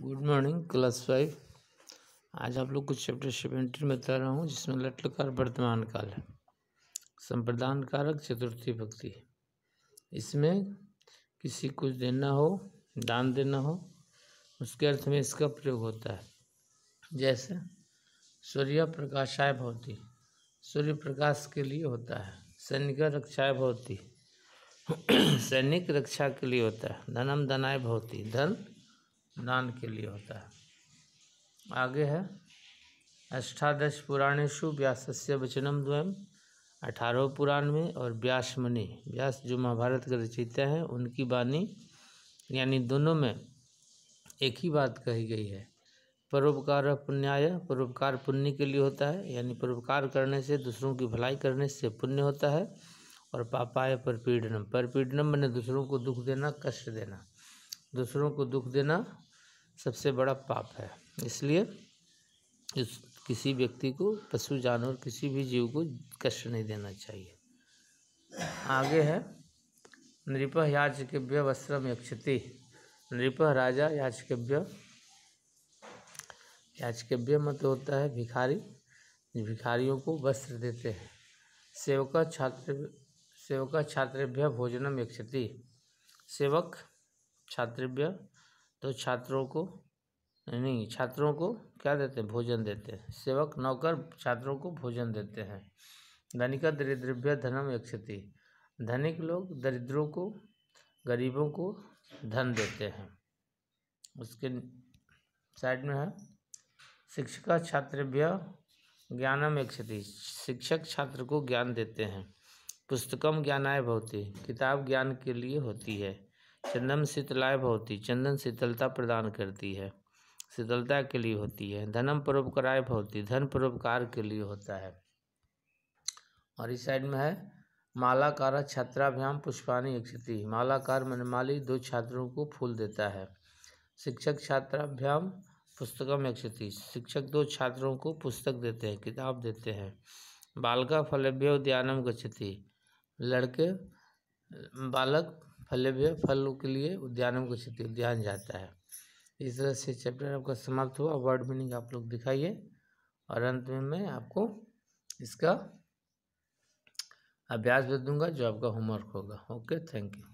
good morning class five आज आप लोग को चैप्टर सेवेंटीन बता रहा हूँ जिसमें लटलकार वर्तमान काल है संप्रदान कारक चतुर्थी भक्ति इसमें किसी कुछ देना हो दान देना हो उसके अर्थ में इसका प्रयोग होता है जैसे सूर्य प्रकाशाय भवती सूर्य प्रकाश के लिए होता है सैनिक रक्षाय भवती सैनिक रक्षा के लिए होता है धनम धनाय भवती धन दान के लिए होता है आगे है अष्टादश पुराणेशु व्यास से वचनम द्वयम अठारह पुराण में और व्यास मुनि व्यास जो महाभारत के रचयिता हैं उनकी वाणी यानी दोनों में एक ही बात कही गई है परोपकार पुण्याय परोपकार पुण्य के लिए होता है यानी परोपकार करने से दूसरों की भलाई करने से पुण्य होता है और पापाय परपीडनम परपीडनम मैंने दूसरों को दुख देना कष्ट देना दूसरों को दुख देना सबसे बड़ा पाप है इसलिए इस किसी व्यक्ति को पशु जानवर किसी भी जीव को कष्ट नहीं देना चाहिए आगे है नृपह याचकव्य वस्त्रम यक्षति नृपह राजा याचकव्य याचकव्य मत होता है भिखारी भिखारियों को वस्त्र देते हैं सेवका छात्र सेवका छात्रभ्य भोजनम यक्षति सेवक छात्रव्य तो छात्रों को नहीं छात्रों को क्या देते हैं भोजन देते हैं सेवक नौकर छात्रों को भोजन देते हैं धनिका दरिद्रभ्य धनम एक क्षति धनिक लोग दरिद्रों को गरीबों को धन देते हैं उसके साइड में है शिक्षिका छात्रव्य ज्ञानम एक क्षति शिक्षक छात्र को ज्ञान देते हैं पुस्तकम ज्ञानाय भवती किताब ज्ञान के लिए होती है चंदन शीतलाय भवती चंदन शीतलता प्रदान करती है शीतलता के लिए होती है धनम परोपकाराय भवती धन परोपकार के लिए होता है और इस साइड में है मालाकार छात्राभ्याम पुष्पानी क्षति मालाकार मनमाली दो छात्रों को फूल देता है शिक्षक छात्राभ्याम पुस्तकम क्षति शिक्षक दो छात्रों को पुस्तक देते हैं किताब देते हैं बालका फलभ्य उद्यानम गच्छति लड़के बालक फल भी फलों के लिए उद्यानों को क्षति उद्यान जाता है इस तरह से चैप्टर आपका समाप्त हुआ वर्ड मीनिंग आप लोग दिखाइए और अंत में मैं आपको इसका अभ्यास भेज दूंगा जो आपका होमवर्क होगा ओके थैंक यू